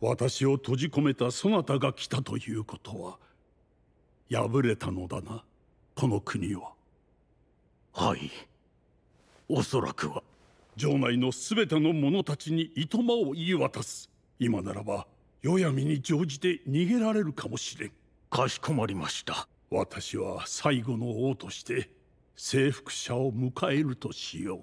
私を閉じ込めたそなたが来たということは敗れたのだなこの国ははいおそらくは城内の全ての者たちにいとまを言い渡す今ならば夜闇に乗じて逃げられるかもしれんかしこまりました私は最後の王として征服者を迎えるとしよう